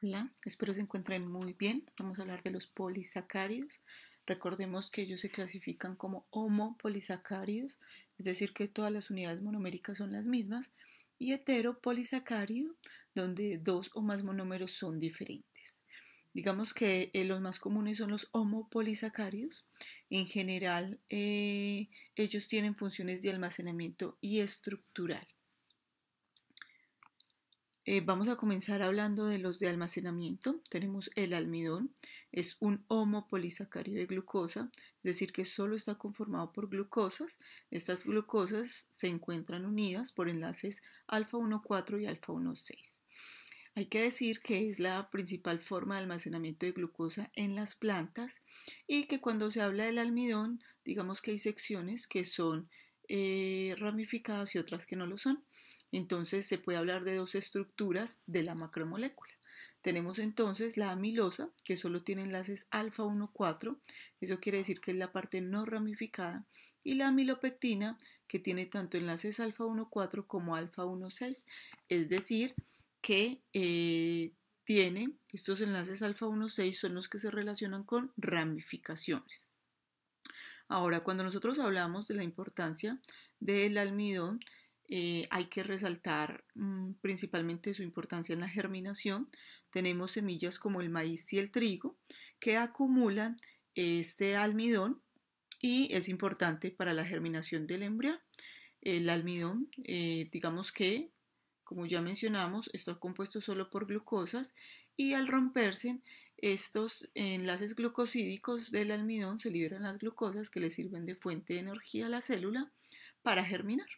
Hola, espero se encuentren muy bien. Vamos a hablar de los polisacarios. Recordemos que ellos se clasifican como homopolisacarios, es decir, que todas las unidades monoméricas son las mismas, y heteropolisacario, donde dos o más monómeros son diferentes. Digamos que eh, los más comunes son los homopolisacarios. En general, eh, ellos tienen funciones de almacenamiento y estructural. Eh, vamos a comenzar hablando de los de almacenamiento. Tenemos el almidón, es un homopolisacárido de glucosa, es decir, que solo está conformado por glucosas. Estas glucosas se encuentran unidas por enlaces alfa 1,4 y alfa 1,6. Hay que decir que es la principal forma de almacenamiento de glucosa en las plantas y que cuando se habla del almidón, digamos que hay secciones que son eh, ramificadas y otras que no lo son. Entonces se puede hablar de dos estructuras de la macromolécula. Tenemos entonces la amilosa, que solo tiene enlaces alfa 1,4, eso quiere decir que es la parte no ramificada, y la amilopectina, que tiene tanto enlaces alfa 1,4 como alfa 1,6, es decir, que eh, tiene estos enlaces alfa 1,6 son los que se relacionan con ramificaciones. Ahora, cuando nosotros hablamos de la importancia del almidón, eh, hay que resaltar mm, principalmente su importancia en la germinación. Tenemos semillas como el maíz y el trigo que acumulan este almidón y es importante para la germinación del embrión. El almidón, eh, digamos que, como ya mencionamos, está compuesto solo por glucosas y al romperse estos enlaces glucosídicos del almidón se liberan las glucosas que le sirven de fuente de energía a la célula para germinar.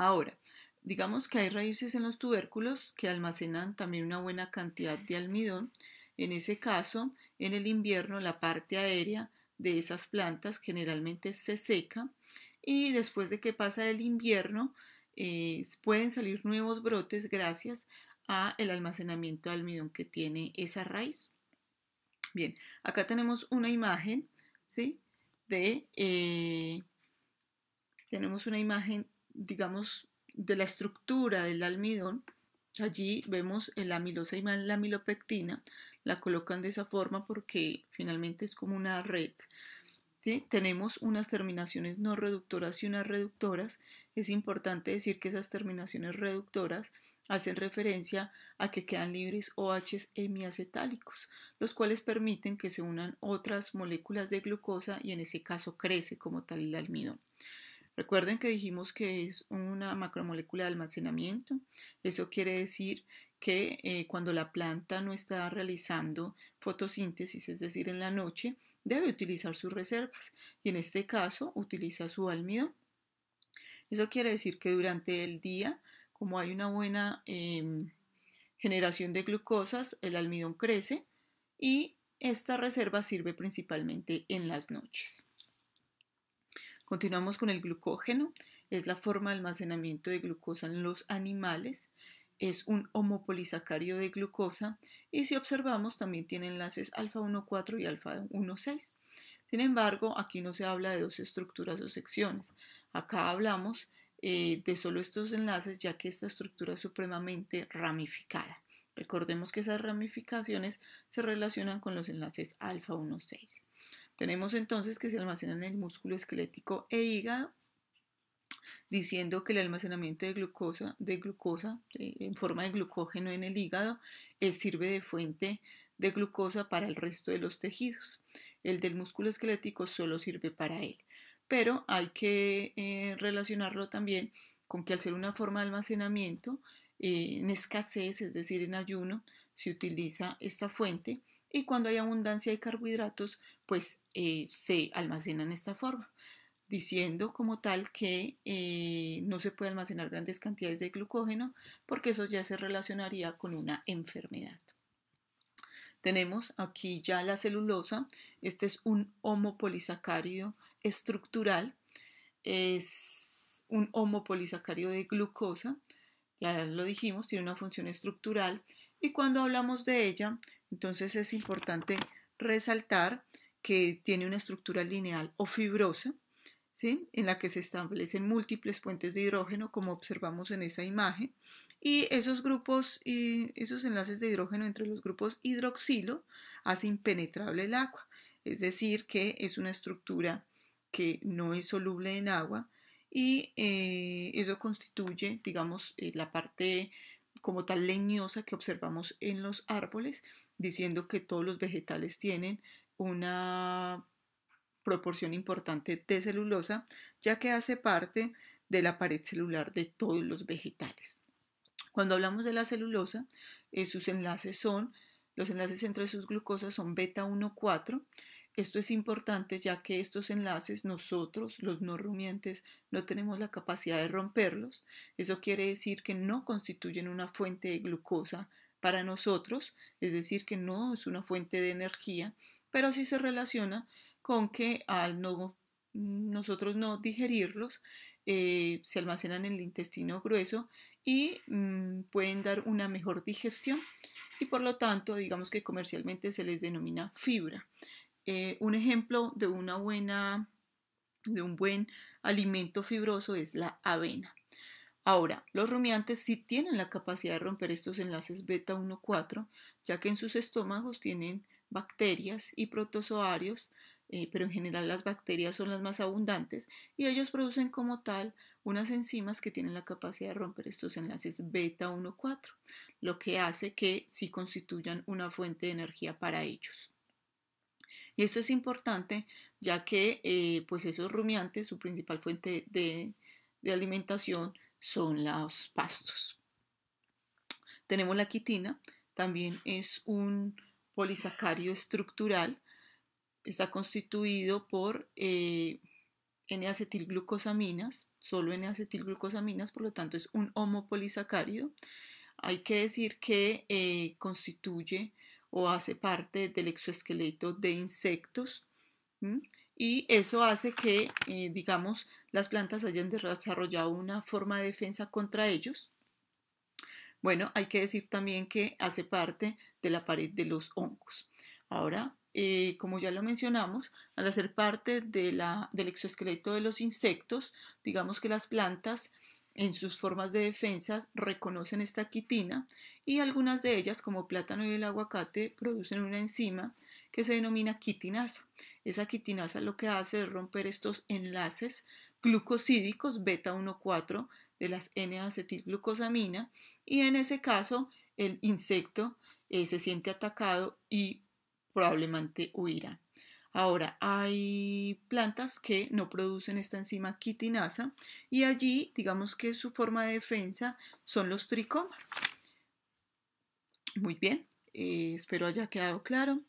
Ahora, digamos que hay raíces en los tubérculos que almacenan también una buena cantidad de almidón. En ese caso, en el invierno la parte aérea de esas plantas generalmente se seca y después de que pasa el invierno eh, pueden salir nuevos brotes gracias a el almacenamiento de almidón que tiene esa raíz. Bien, acá tenemos una imagen, ¿sí? De, eh, tenemos una imagen digamos, de la estructura del almidón, allí vemos el amilosa y la amilopectina, la colocan de esa forma porque finalmente es como una red. Tenemos unas terminaciones no reductoras y unas reductoras. Es importante decir que esas terminaciones reductoras hacen referencia a que quedan libres OH hemiacetálicos, los cuales permiten que se unan otras moléculas de glucosa y en ese caso crece como tal el almidón. Recuerden que dijimos que es una macromolécula de almacenamiento. Eso quiere decir que eh, cuando la planta no está realizando fotosíntesis, es decir, en la noche, debe utilizar sus reservas y en este caso utiliza su almidón. Eso quiere decir que durante el día, como hay una buena em, generación de glucosas, el almidón crece y esta reserva sirve principalmente en las noches. Continuamos con el glucógeno, es la forma de almacenamiento de glucosa en los animales, es un homopolisacario de glucosa y si observamos también tiene enlaces alfa 1,4 y alfa 1,6. Sin embargo, aquí no se habla de dos estructuras o secciones, acá hablamos eh, de solo estos enlaces ya que esta estructura es supremamente ramificada. Recordemos que esas ramificaciones se relacionan con los enlaces alfa 1,6. Tenemos entonces que se almacenan en el músculo esquelético e hígado, diciendo que el almacenamiento de glucosa, de glucosa en forma de glucógeno en el hígado eh, sirve de fuente de glucosa para el resto de los tejidos. El del músculo esquelético solo sirve para él. Pero hay que eh, relacionarlo también con que al ser una forma de almacenamiento eh, en escasez, es decir, en ayuno, se utiliza esta fuente y cuando hay abundancia de carbohidratos, pues eh, se almacenan en esta forma, diciendo como tal que eh, no se puede almacenar grandes cantidades de glucógeno porque eso ya se relacionaría con una enfermedad. Tenemos aquí ya la celulosa, este es un homopolisacárido estructural, es un homopolisacárido de glucosa, ya lo dijimos, tiene una función estructural y cuando hablamos de ella entonces es importante resaltar que tiene una estructura lineal o fibrosa, ¿sí? en la que se establecen múltiples puentes de hidrógeno, como observamos en esa imagen, y esos grupos, y esos enlaces de hidrógeno entre los grupos hidroxilo hace impenetrable el agua, es decir, que es una estructura que no es soluble en agua y eh, eso constituye, digamos, eh, la parte como tal leñosa que observamos en los árboles diciendo que todos los vegetales tienen una proporción importante de celulosa, ya que hace parte de la pared celular de todos los vegetales. Cuando hablamos de la celulosa, eh, sus enlaces son, los enlaces entre sus glucosas son beta 1,4. Esto es importante ya que estos enlaces nosotros, los no rumiantes, no tenemos la capacidad de romperlos. Eso quiere decir que no constituyen una fuente de glucosa para nosotros, es decir, que no es una fuente de energía, pero sí se relaciona con que al no, nosotros no digerirlos, eh, se almacenan en el intestino grueso y mm, pueden dar una mejor digestión y por lo tanto digamos que comercialmente se les denomina fibra. Eh, un ejemplo de una buena de un buen alimento fibroso es la avena. Ahora, los rumiantes sí tienen la capacidad de romper estos enlaces beta 4 ya que en sus estómagos tienen bacterias y protozoarios, eh, pero en general las bacterias son las más abundantes y ellos producen como tal unas enzimas que tienen la capacidad de romper estos enlaces beta 4 lo que hace que sí constituyan una fuente de energía para ellos. Y esto es importante ya que eh, pues esos rumiantes, su principal fuente de alimentación, son los pastos. Tenemos la quitina, también es un polisacario estructural, está constituido por eh, N-acetilglucosaminas, solo N-acetilglucosaminas, por lo tanto es un homopolisacárido. Hay que decir que eh, constituye o hace parte del exoesqueleto de insectos y eso hace que, eh, digamos, las plantas hayan desarrollado una forma de defensa contra ellos. Bueno, hay que decir también que hace parte de la pared de los hongos. Ahora, eh, como ya lo mencionamos, al hacer parte del exoesqueleto de los insectos, digamos que las plantas en sus formas de defensa reconocen esta quitina y algunas de ellas, como plátano y el aguacate, producen una enzima que se denomina quitinasa. Esa quitinasa lo que hace es romper estos enlaces glucosídicos beta 1,4 de las N-acetilglucosamina y en ese caso el insecto eh, se siente atacado y probablemente huirá. Ahora, hay plantas que no producen esta enzima quitinasa y allí, digamos que su forma de defensa son los tricomas. Muy bien, eh, espero haya quedado claro.